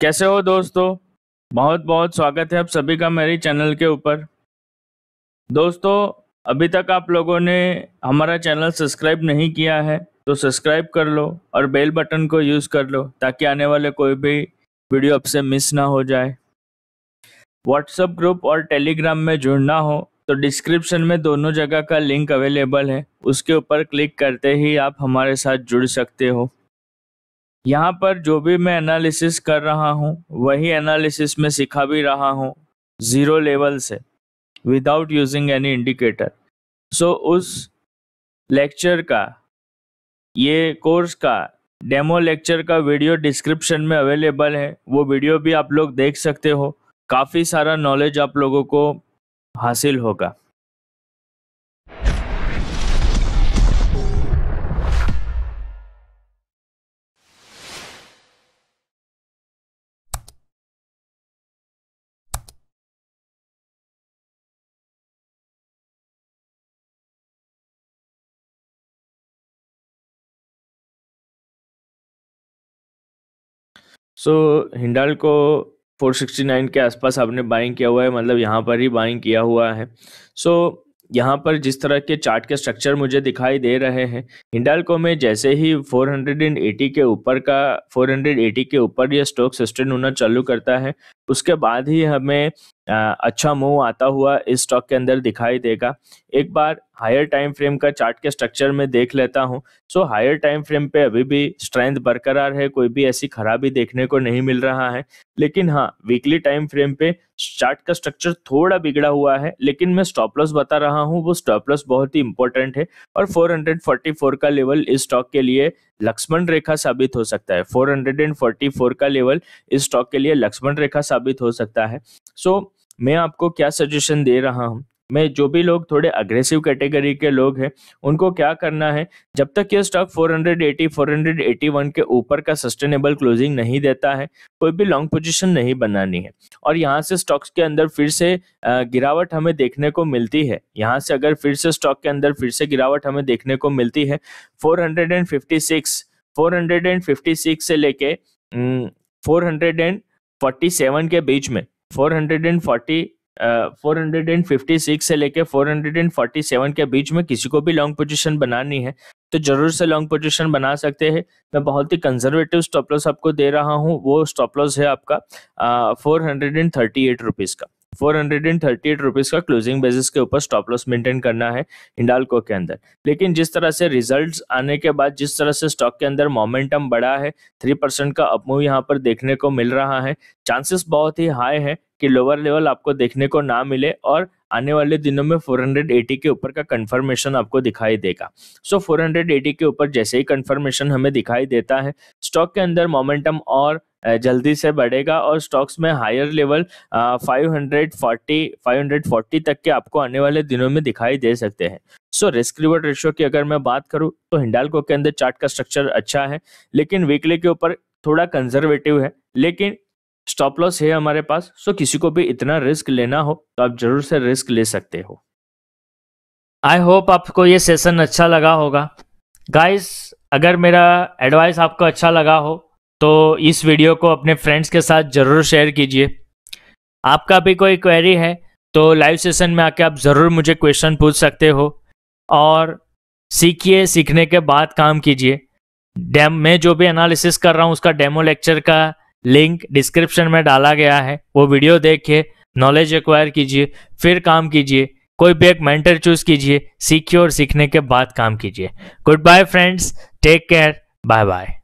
कैसे हो दोस्तों बहुत बहुत स्वागत है आप सभी का मेरे चैनल के ऊपर दोस्तों अभी तक आप लोगों ने हमारा चैनल सब्सक्राइब नहीं किया है तो सब्सक्राइब कर लो और बेल बटन को यूज़ कर लो ताकि आने वाले कोई भी वीडियो आपसे मिस ना हो जाए व्हाट्सएप ग्रुप और टेलीग्राम में जुड़ना हो तो डिस्क्रिप्शन में दोनों जगह का लिंक अवेलेबल है उसके ऊपर क्लिक करते ही आप हमारे साथ जुड़ सकते हो यहाँ पर जो भी मैं एनालिसिस कर रहा हूँ वही एनालिसिस में सिखा भी रहा हूँ ज़ीरो लेवल से without using any indicator so उस लेक्चर का ये कोर्स का डेमो लेक्चर का वीडियो डिस्क्रिप्शन में अवेलेबल है वो वीडियो भी आप लोग देख सकते हो काफ़ी सारा नॉलेज आप लोगों को हासिल होगा सो हिंडाल को 469 के आसपास आपने बाइंग किया हुआ है मतलब यहाँ पर ही बाइंग किया हुआ है सो so, यहाँ पर जिस तरह के चार्ट के स्ट्रक्चर मुझे दिखाई दे रहे हैं हिंडालको में जैसे ही 480 के ऊपर का 480 के ऊपर यह स्टॉक सस्टेन होना चालू करता है उसके बाद ही हमें अच्छा मूव आता हुआ इस स्टॉक के अंदर दिखाई देगा एक बार हायर टाइम फ्रेम का चार्ट के स्ट्रक्चर में देख लेता हूं सो हायर टाइम फ्रेम पे अभी भी स्ट्रेंथ बरकरार है कोई भी ऐसी खराबी देखने को नहीं मिल रहा है लेकिन हाँ वीकली टाइम फ्रेम पे चार्ट का स्ट्रक्चर थोड़ा बिगड़ा हुआ है लेकिन मैं स्टॉप लॉस बता रहा हूँ वो स्टॉप लॉस बहुत ही इंपॉर्टेंट है और 444 का लेवल इस स्टॉक के लिए लक्ष्मण रेखा साबित हो सकता है 444 का लेवल इस स्टॉक के लिए लक्ष्मण रेखा साबित साबित हो सकता है सो so, मैं आपको क्या सजेशन दे रहा हूँ मैं जो भी लोग थोड़े अग्रेसिव कैटेगरी के लोग हैं उनको क्या करना है जब तक ये स्टॉक 480 481 के ऊपर का सस्टेनेबल क्लोजिंग नहीं देता है कोई भी लॉन्ग पोजीशन नहीं बनानी है और यहाँ से स्टॉक्स के अंदर फिर से गिरावट हमें देखने को मिलती है यहाँ से अगर फिर से स्टॉक के अंदर फिर से गिरावट हमें देखने को मिलती है फोर हंड्रेड से लेके फोर एंड 47 के बीच में 440 four hundred and fifty six से लेके four hundred and forty seven के बीच में किसी को भी लॉन्ग पोजीशन बनानी है तो जरूर से लॉन्ग पोजीशन बना सकते हैं मैं बहुत ही कंजर्वेटिव स्टॉप लॉस आपको दे रहा हूँ वो स्टॉप लॉस है आपका four hundred and thirty eight rupees का four hundred and thirty eight rupees का क्लोजिंग बेसिस के ऊपर स्टॉप लॉस मेंटेन करना है इंडालको के अंदर लेकिन जिस तरह से रिजल्ट्स आने के बाद जिस तरह से स्टॉक के अंदर मोमेंटम बढ़ा है थ्री परसेंट का अपमूव यहां पर देखने को मिल रहा है चांसेस बहुत ही हाई है कि लोअर लेवल आपको देखने को ना मिले और आने वाले दिनों में 480 के ऊपर का कंफर्मेशन आपको दिखाई देगा सो so, 480 के ऊपर जैसे ही कंफर्मेशन हमें दिखाई देता है स्टॉक के अंदर मोमेंटम और जल्दी से बढ़ेगा और स्टॉक्स में हायर लेवल 540 540 तक के आपको आने वाले दिनों में दिखाई दे सकते हैं सो रिस्क रिवर्ट रेशियो की अगर मैं बात करूँ तो हिंडालको के अंदर चार्ट का स्ट्रक्चर अच्छा है लेकिन वीकली के ऊपर थोड़ा कंजर्वेटिव है लेकिन स्टॉप लॉस है हमारे पास सो किसी को भी इतना रिस्क लेना हो तो आप जरूर से रिस्क ले सकते हो आई होप आपको ये सेशन अच्छा लगा होगा गाइस अगर मेरा एडवाइस आपको अच्छा लगा हो तो इस वीडियो को अपने फ्रेंड्स के साथ ज़रूर शेयर कीजिए आपका भी कोई क्वेरी है तो लाइव सेशन में आके आप ज़रूर मुझे क्वेश्चन पूछ सकते हो और सीखिए सीखने के बाद काम कीजिए डैम मैं जो भी एनालिसिस कर रहा हूँ उसका डेमो लेक्चर का लिंक डिस्क्रिप्शन में डाला गया है वो वीडियो देखिए नॉलेज एक्वायर कीजिए फिर काम कीजिए कोई भी एक मेंटर चूज कीजिए सीखिए और सीखने के बाद काम कीजिए good bye friends take care bye bye